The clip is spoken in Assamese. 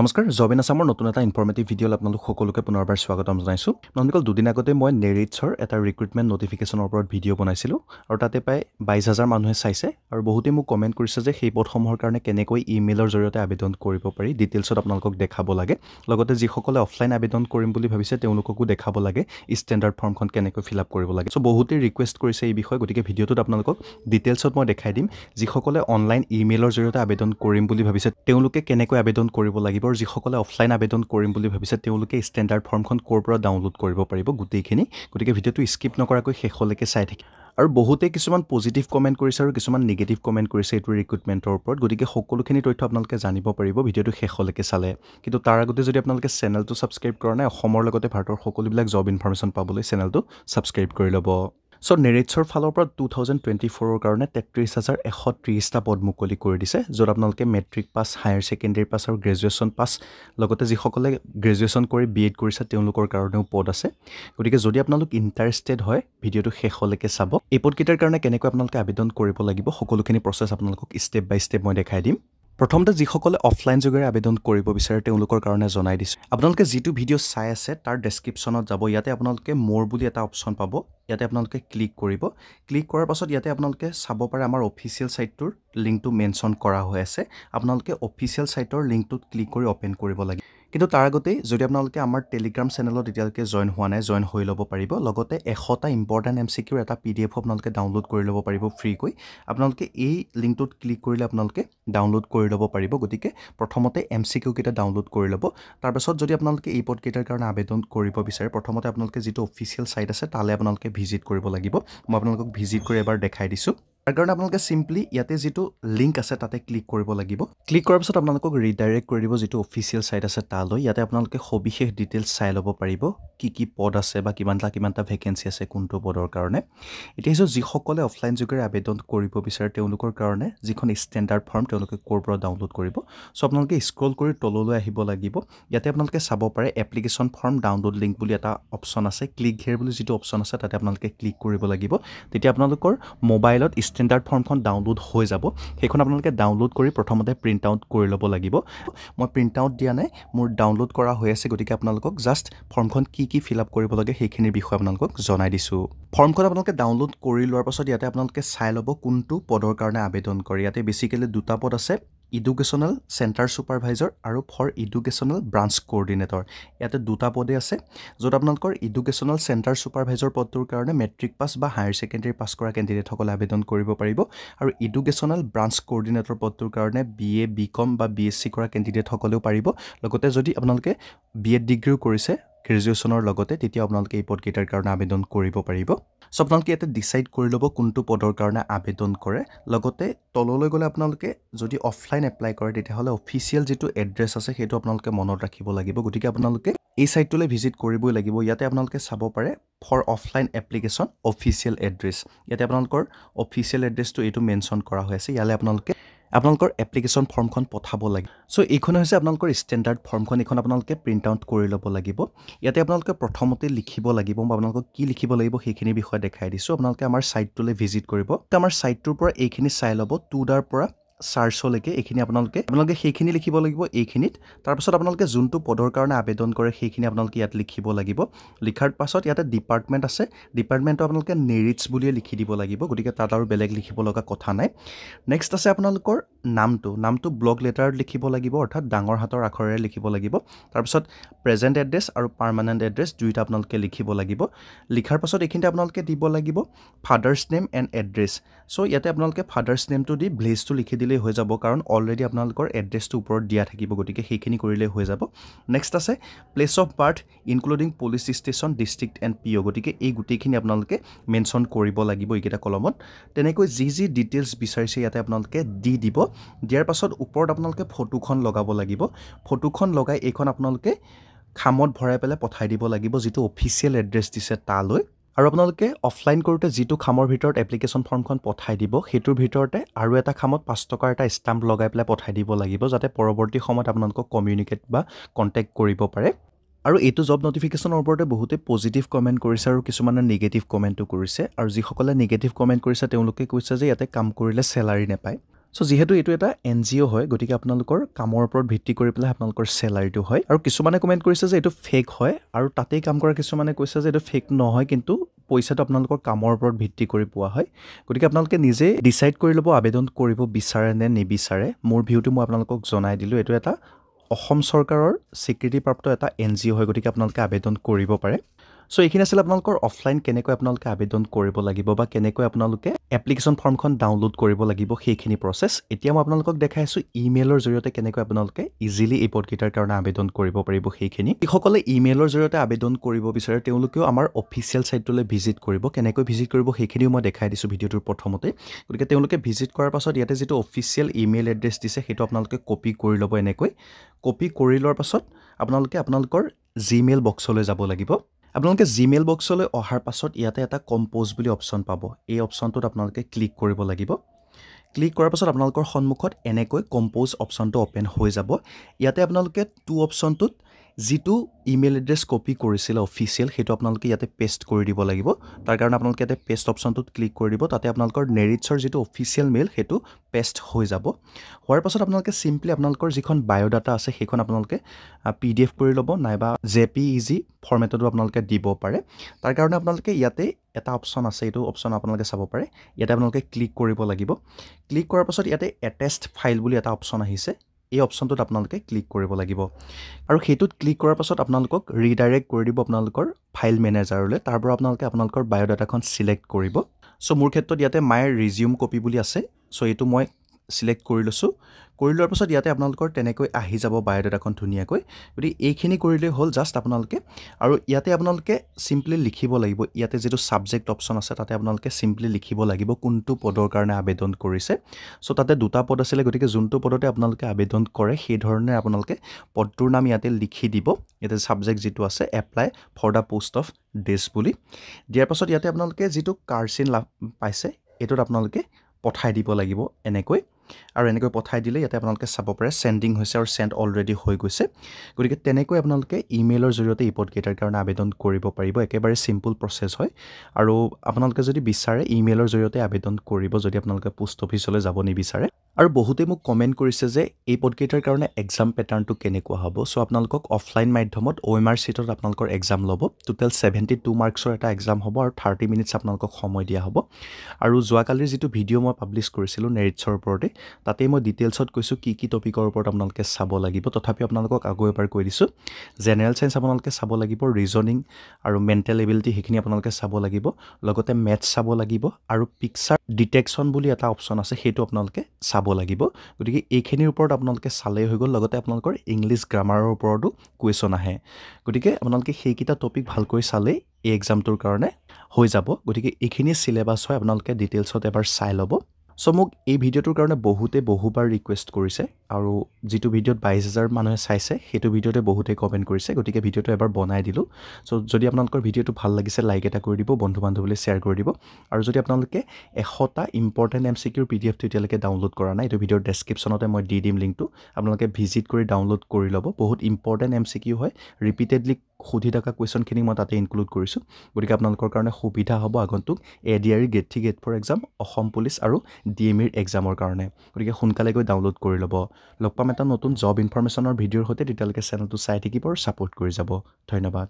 নমস্কাৰ জবিন আছামৰ নতুন এটা ইনফৰ্মেটিভ ভিডিঅ'ত আপোনালোক সকলোকে পুনৰবাৰ স্বাগতম জনাইছোঁ ক'ল দুদিন আগতে মই নেৰিটছৰ এটা ৰিক্ৰুইটমেণ্ট ন'টিফিকেশ্যনৰ ওপৰত ভিডিঅ' বনাইছিলোঁ আৰু তাতে প্ৰায় বাইছ হাজাৰ মানুহে চাইছে আৰু বহুতেই মোক কমেণ্ট কৰিছে যে সেই পদসমূহৰ কাৰণে কেনেকৈ ইমেইলৰ জৰিয়তে আবেদন কৰিব পাৰি ডিটেইলছত আপোনালোকক দেখাব লাগে লগতে যিসকলে অফলাইন আবেদন কৰিম বুলি ভাবিছে তেওঁলোককো দেখাব লাগে ষ্টেণ্ডাৰ্ড ফৰ্মখন কেনেকৈ ফিল আপ কৰিব লাগে চ' বহুতেই ৰিকুৱেষ্ট কৰিছে এই বিষয়ে গতিকে ভিডিঅ'টোত আপোনালোকক ডিটেইলছত মই দেখাই দিম যিসকলে অনলাইন ই মেইলৰ জৰিয়তে আবেদন কৰিম বুলি ভাবিছে তেওঁলোকে কেনেকৈ আবেদন কৰিব লাগিব আগৰ যিসকলে অফলাইন আবেদন কৰিম বুলি ভাবিছে তেওঁলোকে ষ্টেণ্ডাৰ্ড ফৰ্মখন ক'ৰ পৰা ডাউনলোড কৰিব পাৰিব গোটেইখিনি গতিকে ভিডিঅ'টো স্কিপ নকৰাকৈ শেষলৈকে চাই থাকিম আৰু বহুতেই কিছুমান পজিটিভ কমেণ্ট কৰিছে আৰু কিছুমান নিগেটিভ কমেণ্ট কৰিছে এইটো ৰিক্ৰুটমেণ্টৰ ওপৰত গতিকে সকলোখিনি তথ্য আপোনালোকে জানিব পাৰিব ভিডিঅ'টো শেষলৈকে চালে কিন্তু তাৰ আগতে যদি আপোনালোকে চেনেলটো ছাবস্ক্ৰাইব কৰা নাই অসমৰ লগতে ভাৰতৰ সকলোবিলাক জব ইনফৰ্মেশ্যন পাবলৈ চেনেলটো ছাবস্ক্ৰাইব কৰি ল'ব চ' নেৰিটছৰ ফালৰ পৰা টু থাউজেণ্ড টুৱেণ্টি ফ'ৰৰ কাৰণে তেত্ৰিছ হাজাৰ এশ ত্ৰিছটা পদ মুকলি কৰি দিছে য'ত আপোনালোকে matric pass higher secondary pass আৰু গ্ৰেজুৱেশ্যন পাছ লগতে যিসকলে গ্ৰেজুৱেশ্যন কৰি বি এড কৰিছে তেওঁলোকৰ কাৰণেও পদ আছে গতিকে যদি আপোনালোক ইণ্টাৰেষ্টেড হয় ভিডিঅ'টো শেষলৈকে চাব এই পদকেইটাৰ কাৰণে কেনেকৈ আপোনালোকে আবেদন কৰিব লাগিব সকলোখিনি প্ৰচেছ আপোনালোকক ষ্টেপ বাই ষ্টেপ মই দেখাই দিম প্ৰথমতে যিসকলে অফলাইন যোগেৰে আবেদন কৰিব বিচাৰে তেওঁলোকৰ কাৰণে জনাই দিছোঁ আপোনালোকে যিটো ভিডিঅ' চাই আছে তাৰ ডেছক্ৰিপশ্যনত যাব ইয়াতে আপোনালোকে মোৰ বুলি এটা অপশ্যন পাব ইয়াতে আপোনালোকে ক্লিক কৰিব ক্লিক কৰাৰ পাছত ইয়াতে আপোনালোকে চাব পাৰে আমাৰ অফিচিয়েল চাইটটোৰ লিংকটো মেনশ্যন কৰা হৈ আছে আপোনালোকে অফিচিয়েল চাইটৰ লিংকটোত ক্লিক কৰি অ'পেন কৰিব লাগে কিন্তু তাৰ আগতেই যদি আপোনালোকে আমাৰ টেলিগ্ৰাম চেনেলত এতিয়ালৈকে জইন হোৱা নাই জইন হৈ ল'ব পাৰিব লগতে এশটা ইম্পৰ্টেণ্ট এম চি কিউৰ এটা পি ডি এফ আপোনালোকে ডাউনলোড কৰি ল'ব পাৰিব ফ্ৰীকৈ আপোনালোকে এই লিংকটোত ক্লিক কৰিলে আপোনালোকে ডাউনলোড কৰি ল'ব পাৰিব গতিকে প্ৰথমতে এম চি কিউকেইটা ডাউনলোড কৰি ল'ব তাৰপাছত যদি আপোনালোকে এই পদকেইটাৰ কাৰণে আবেদন কৰিব বিচাৰে প্ৰথমতে আপোনালোকে যিটো অফিচিয়েল চাইট আছে তালৈ আপোনালোকে ভিজিট কৰিব লাগিব মই আপোনালোকক ভিজিট কৰি এবাৰ দেখাই দিছোঁ তাৰ কাৰণে আপোনালোকে চিম্পলি ইয়াতে যিটো লিংক আছে তাতে ক্লিক কৰিব লাগিব ক্লিক কৰাৰ পিছত আপোনালোকক ৰিডাইৰেক্ট কৰি দিব যিটো অফিচিয়েল চাইট আছে তালৈ ইয়াতে আপোনালোকে সবিশেষ ডিটেইলছ চাই ল'ব পাৰিব কি কি পদ আছে বা কিমানটা কিমানটা ভেকেঞ্চি আছে কোনটো পদৰ কাৰণে এতিয়া হৈছে যিসকলে অফলাইন যোগেৰে আবেদন কৰিব বিচাৰে তেওঁলোকৰ কাৰণে যিখন ষ্টেণ্ডাৰ্ড ফৰ্ম তেওঁলোকে ক'ৰ পৰা ডাউনলোড কৰিব চ' আপোনালোকে স্ক্ৰল কৰি তললৈ আহিব লাগিব ইয়াতে আপোনালোকে চাব পাৰে এপ্লিকেশ্যন ফৰ্ম ডাউনলোড লিংক বুলি এটা অপশ্যন আছে ক্লিক হেয়াৰ বুলি যিটো অপশ্যন আছে তাতে আপোনালোকে ক্লিক কৰিব লাগিব তেতিয়া আপোনালোকৰ মোবাইলত ষ্টেণ্ডাৰ্ড ফৰ্মখন ডাউনলোড হৈ যাব সেইখন আপোনালোকে ডাউনলোড কৰি প্ৰথমতে প্ৰিণ্ট আউট কৰি ল'ব লাগিব মই প্ৰিণ্ট আউট দিয়া নাই মোৰ ডাউনলোড কৰা হৈ আছে গতিকে আপোনালোকক জাষ্ট ফৰ্মখন কি কি ফিল আপ কৰিব লাগে সেইখিনিৰ বিষয়ে আপোনালোকক জনাই দিছোঁ ফৰ্মখন আপোনালোকে ডাউনলোড কৰি লোৱাৰ পাছত ইয়াতে আপোনালোকে চাই ল'ব কোনটো পদৰ কাৰণে আবেদন কৰে ইয়াতে বেছিকেলি দুটা পদ আছে ইডুকেশ্যনেল চেণ্টাৰ ছুপাৰভাইজাৰ আৰু ফৰ ইডুকেশ্যনেল ব্ৰাঞ্চ কোৰ্ডিনেটৰ ইয়াতে দুটা পদে আছে য'ত আপোনালোকৰ ইডুকেশ্যনেল চেণ্টাৰ ছুপাৰভাইজৰ পদটোৰ কাৰণে মেট্ৰিক পাছ বা হায়াৰ ছেকেণ্ডেৰী পাছ কৰা কেণ্ডিডেটসকলে আবেদন কৰিব পাৰিব আৰু ইডুকেশ্যনেল ব্ৰাঞ্চ কোৰ্ডিনেটৰ পদটোৰ কাৰণে বি এ বি কম বা বি এছ চি কৰা কেণ্ডিডেটসকলেও পাৰিব লগতে যদি আপোনালোকে বি এড ডিগ্ৰীও কৰিছে গ্ৰেজুৱেশ্যনৰ লগতে তেতিয়া আপোনালোকে এই পদকেইটাৰ কাৰণে আবেদন কৰিব পাৰিব চ' আপোনালোকে ইয়াতে ডিচাইড কৰি ল'ব কোনটো পদৰ কাৰণে আবেদন কৰে লগতে তললৈ গ'লে আপোনালোকে যদি অফলাইন এপ্লাই কৰে তেতিয়াহ'লে অফিচিয়েল যিটো এড্ৰেছ আছে সেইটো আপোনালোকে মনত ৰাখিব লাগিব গতিকে আপোনালোকে এই ছাইটটোলৈ ভিজিট কৰিবই লাগিব ইয়াতে আপোনালোকে চাব পাৰে for offline application official address ইয়াতে আপোনালোকৰ অফিচিয়েল এড্ৰেছটো এইটো মেনশ্যন কৰা হৈ আছে ইয়ালৈ আপোনালোকে আপোনালোকৰ এপ্লিকেশ্যন ফৰ্মখন পঠাব লাগে চ' এইখনে হৈছে আপোনালোকৰ ষ্টেণ্ডাৰ্ড ফৰ্মখন এইখন আপোনালোকে প্ৰিণ্ট আউট কৰি ল'ব লাগিব ইয়াতে আপোনালোকে প্ৰথমতে লিখিব লাগিব বা আপোনালোকক কি লিখিব লাগিব সেইখিনিৰ বিষয়ে দেখাই দিছোঁ আপোনালোকে আমাৰ ছাইটটোলৈ ভিজিট কৰিব আমাৰ ছাইটটোৰ পৰা এইখিনি চাই ল'ব টুডাৰ পৰা চাৰ্চলৈকে এইখিনি আপোনালোকে আপোনালোকে সেইখিনি লিখিব লাগিব এইখিনিত তাৰপাছত আপোনালোকে যোনটো পদৰ কাৰণে আবেদন কৰে সেইখিনি আপোনালোকে ইয়াত লিখিব লাগিব লিখাৰ পাছত ইয়াতে ডিপাৰ্টমেণ্ট আছে ডিপাৰ্টমেণ্টটো আপোনালোকে নেৰিটছ বুলিয়ে লিখি দিব লাগিব গতিকে তাত আৰু বেলেগ লিখিব লগা কথা নাই নেক্সট আছে আপোনালোকৰ নামটো নামটো ব্লক লেটাৰত লিখিব লাগিব অৰ্থাৎ ডাঙৰ হাতৰ আখৰেৰে লিখিব লাগিব তাৰপিছত প্ৰেজেণ্ট এড্ৰেছ আৰু পাৰ্মানেণ্ট এড্ৰেছ দুয়োটা আপোনালোকে লিখিব লাগিব লিখাৰ পাছত এইখিনিতে আপোনালোকে দিব লাগিব father's name and address so' ইয়াতে আপোনালোকে ফাদাৰ্ছ নেমটো দি ভিলেজটো লিখি দিলেই হৈ যাব কাৰণ অলৰেডি আপোনালোকৰ এড্ৰেছটো ওপৰত দিয়া থাকিব গতিকে সেইখিনি কৰিলেই হৈ যাব নেক্সট আছে place of birth including police station district and P O' গতিকে এই গোটেইখিনি আপোনালোকে মেনশ্যন কৰিব লাগিব এইকেইটা কলমত তেনেকৈ যি যি ডিটেইলছ বিচাৰিছে ইয়াতে আপোনালোকে দি দিব দিয়াৰ পাছত ওপৰত আপোনালোকে ফটোখন লগাব লাগিব ফটোখন লগাই এইখন আপোনালোকে খামত ভৰাই পেলাই পঠাই দিব লাগিব যিটো অফিচিয়েল এড্ৰেছ দিছে তালৈ আৰু আপোনালোকে অফলাইন কৰোঁতে যিটো খামৰ ভিতৰত এপ্লিকেশ্যন ফৰ্মখন পঠাই দিব সেইটোৰ ভিতৰতে আৰু এটা খামত পাঁচ টকাৰ এটা ষ্টাম্প লগাই পেলাই পঠাই দিব লাগিব যাতে পৰৱৰ্তী সময়ত আপোনালোকক কমিউনিকেট বা কণ্টেক্ট কৰিব পাৰে আৰু এইটো জব ন'টিফিকেশ্যনৰ ওপৰতে বহুতেই পজিটিভ কমেণ্ট কৰিছে আৰু কিছুমানে নিগেটিভ কমেণ্টো কৰিছে আৰু যিসকলে নিগেটিভ কমেণ্ট কৰিছে তেওঁলোকে কৈছে যে ইয়াতে কাম কৰিলে চেলাৰী নাপায় চ' যিহেতু এইটো এটা এন জি অ' হয় গতিকে আপোনালোকৰ কামৰ ওপৰত ভিত্তি কৰি পেলাই আপোনালোকৰ চেলাৰিটো হয় আৰু কিছুমানে কমেণ্ট কৰিছে যে এইটো ফেক হয় আৰু তাতেই কাম কৰা কিছুমানে কৈছে যে এইটো ফেক নহয় কিন্তু পইচাটো আপোনালোকৰ কামৰ ওপৰত ভিত্তি কৰি পোৱা হয় গতিকে আপোনালোকে নিজেই ডিচাইড কৰি ল'ব আবেদন কৰিব বিচাৰে নে নিবিচাৰে মোৰ ভিউটো মই আপোনালোকক জনাই দিলোঁ এইটো এটা অসম চৰকাৰৰ স্বীকৃতিপ্ৰাপ্ত এটা এন জি অ' হয় গতিকে আপোনালোকে আবেদন কৰিব পাৰে চ' এইখিনি আছিলে আপোনালোকৰ অফলাইন কেনেকৈ আপোনালোকে আবেদন কৰিব লাগিব বা কেনেকৈ আপোনালোকে এপ্লিকেশ্যন ফৰ্মখন ডাউনলোড কৰিব লাগিব সেইখিনি প্ৰচেছ এতিয়া মই আপোনালোকক দেখাই আছোঁ ইমেইলৰ জৰিয়তে কেনেকৈ আপোনালোকে ইজিলি এই পদকেইটাৰ কাৰণে আবেদন কৰিব পাৰিব সেইখিনি যিসকলে ইমেইলৰ জৰিয়তে আবেদন কৰিব বিচাৰে তেওঁলোকেও আমাৰ অফিচিয়েল ছাইটটোলৈ ভিজিট কৰিব কেনেকৈ ভিজিট কৰিব সেইখিনিও মই দেখাই দিছোঁ ভিডিঅ'টোৰ প্ৰথমতে গতিকে তেওঁলোকে ভিজিট কৰাৰ পাছত ইয়াতে যিটো অফিচিয়েল ইমেইল এড্ৰেছ দিছে সেইটো আপোনালোকে কপি কৰি ল'ব এনেকৈ কপি কৰি লোৱাৰ পাছত আপোনালোকে আপোনালোকৰ জিমেইল বক্সলৈ যাব লাগিব আপোনালোকে জিমেইল বক্সলৈ অহাৰ পাছত ইয়াতে এটা কম্প'জ বুলি অপশ্যন পাব এই অপশ্যনটোত আপোনালোকে ক্লিক কৰিব লাগিব ক্লিক কৰাৰ পাছত আপোনালোকৰ সন্মুখত এনেকৈ কম্প'জ অপশ্যনটো অ'পেন হৈ যাব ইয়াতে আপোনালোকে টু অপশ্যনটোত যিটো ইমেইল এড্ৰেছ কপি কৰিছিলে অফিচিয়েল সেইটো আপোনালোকে ইয়াতে পেষ্ট কৰি দিব লাগিব তাৰ কাৰণে আপোনালোকে ইয়াতে পেষ্ট অপশ্যনটোত ক্লিক কৰি দিব তাতে আপোনালোকৰ নেৰিটছৰ যিটো অফিচিয়েল মেইল সেইটো পেষ্ট হৈ যাব হোৱাৰ পাছত আপোনালোকে চিম্পলি আপোনালোকৰ যিখন বায়'ডাটা আছে সেইখন আপোনালোকে পি ডি এফ কৰি ল'ব নাইবা জে পি ই জি ফৰ্মেটতো আপোনালোকে দিব পাৰে তাৰ কাৰণে আপোনালোকে ইয়াতে এটা অপশ্যন আছে এইটো অপশ্যন আপোনালোকে চাব পাৰে ইয়াতে আপোনালোকে ক্লিক কৰিব লাগিব ক্লিক কৰাৰ পাছত ইয়াতে এটেষ্ট ফাইল বুলি এটা অপশ্যন আহিছে এই অপশ্যনটোত আপোনালোকে ক্লিক কৰিব লাগিব আৰু সেইটোত ক্লিক কৰাৰ পাছত আপোনালোকক ৰিডাইৰেক্ট কৰি দিব আপোনালোকৰ ফাইল মেনেজাৰলৈ তাৰ পৰা আপোনালোকে আপোনালোকৰ বায়'ডাটাখন চিলেক্ট কৰিব চ' মোৰ ক্ষেত্ৰত ইয়াতে মায়ে ৰিজিউম কপি বুলি আছে চ' এইটো মই ছিলেক্ট কৰি লৈছোঁ কৰি লোৱাৰ পাছত ইয়াতে আপোনালোকৰ তেনেকৈ আহি যাব বায়'ডাটাখন ধুনীয়াকৈ গতিকে এইখিনি কৰিলেই হ'ল জাষ্ট আপোনালোকে আৰু ইয়াতে আপোনালোকে চিম্পলি লিখিব লাগিব ইয়াতে যিটো ছাবজেক্ট অপশ্যন আছে তাতে আপোনালোকে চিম্পলি লিখিব লাগিব কোনটো পদৰ কাৰণে আবেদন কৰিছে চ' তাতে দুটা পদ আছিলে গতিকে যোনটো পদতে আপোনালোকে আবেদন কৰে সেইধৰণে আপোনালোকে পদটোৰ নাম ইয়াতে লিখি দিব ইয়াতে ছাবজেক্ট যিটো আছে apply for the post of ডেছ বুলি দিয়াৰ পাছত ইয়াতে আপোনালোকে যিটো কাৰ্চিন লাভ পাইছে এইটোত আপোনালোকে পঠাই দিব লাগিব এনেকৈ আৰু এনেকৈ পঠাই দিলে ইয়াতে আপোনালোকে চাব পাৰে চেণ্ডিং হৈছে আৰু চেণ্ড অলৰেডি হৈ গৈছে গতিকে তেনেকৈ আপোনালোকে ইমেইলৰ জৰিয়তে ই পদকেইটাৰ কাৰণে আবেদন কৰিব পাৰিব একেবাৰে ছিম্পল প্ৰচেছ হয় আৰু আপোনালোকে যদি বিচাৰে ইমেইলৰ জৰিয়তে আবেদন কৰিব যদি আপোনালোকে পোষ্ট অফিচলৈ যাব নিবিচাৰে আৰু বহুতে মোক কমেণ্ট কৰিছে যে এই পদকেইটাৰ কাৰণে এক্সাম পেটাৰ্ণটো কেনেকুৱা হ'ব চ' আপোনালোকক অফলাইন মাধ্যমত অ' এম আৰ চিটত আপোনালোকৰ এক্সাম ল'ব টোটেল ছেভেণ্টি টু মাৰ্কছৰ এটা এক্সাম হ'ব আৰু থাৰ্টি মিনিটছ আপোনালোকক সময় দিয়া হ'ব আৰু যোৱাকালিৰ যিটো ভিডিঅ' মই পাব্লিছ কৰিছিলোঁ নেৰিটছৰ ওপৰতে তাতেই মই ডিটেইলছত কৈছোঁ কি কি টপিকৰ ওপৰত আপোনালোকে চাব লাগিব তথাপিও আপোনালোকক আগৈ এবাৰ কৈ দিছোঁ জেনেৰেল চাইন্স আপোনালোকে চাব লাগিব ৰিজনিং আৰু মেণ্টেল এবিলিটি সেইখিনি আপোনালোকে চাব লাগিব লগতে মেথছ চাব লাগিব আৰু পিকচাৰ ডিটেকশ্যন বুলি এটা অপশ্যন আছে সেইটো আপোনালোকে চাব চাব লাগিব গতিকে এইখিনিৰ ওপৰত আপোনালোকে চালেই হৈ গ'ল লগতে আপোনালোকৰ ইংলিছ গ্ৰামাৰৰ ওপৰতো কুৱেশ্যন আহে গতিকে আপোনালোকে সেইকেইটা টপিক ভালকৈ চালেই এই এক্সামটোৰ কাৰণে হৈ যাব গতিকে এইখিনি চিলেবাছ হয় আপোনালোকে ডিটেইলছত এবাৰ চাই ল'ব চ' মোক এই ভিডিঅ'টোৰ কাৰণে বহুতে বহুবাৰ ৰিকুৱেষ্ট কৰিছে আৰু যিটো ভিডিঅ'ত বাইছ হাজাৰ মানুহে চাইছে সেইটো ভিডিঅ'তে বহুতে কমেণ্ট কৰিছে গতিকে ভিডিঅ'টো এবাৰ বনাই দিলোঁ চ' যদি আপোনালোকৰ ভিডিঅ'টো ভাল লাগিছে লাইক এটা কৰি দিব বন্ধু বান্ধৱীলৈ শ্বেয়াৰ কৰি দিব আৰু যদি আপোনালোকে এশটা important M C Q P D এফটো এতিয়ালৈকে ডাউনলোড কৰা নাই এইটো ভিডিঅ'ৰ ডেছক্ৰিপশ্যনতে মই দি দিম লিংকটো আপোনালোকে ভিজিট কৰি ডাউনলোড কৰি ল'ব বহুত ইম্পৰ্টেণ্ট এম চি কিউ হয় ৰিপিটেডলি সুধি থকা কুৱেশ্যনখিনি মই তাতে ইনক্লুড কৰিছোঁ গতিকে আপোনালোকৰ কাৰণে সুবিধা হ'ব আগন্তুক A D R grade three grade four exam Assam police আৰু ডি এম ইৰ এক্সামৰ কাৰণে গতিকে সোনকালে গৈ ডাউনলোড কৰি ল'ব লগ পাম এটা নতুন জব ইনফৰ্মেশ্যনৰ ভিডিঅ'ৰ সৈতে তেতিয়ালৈকে চেনেলটো চাই থাকিব আৰু ছাপোৰ্ট কৰি যাব ধন্যবাদ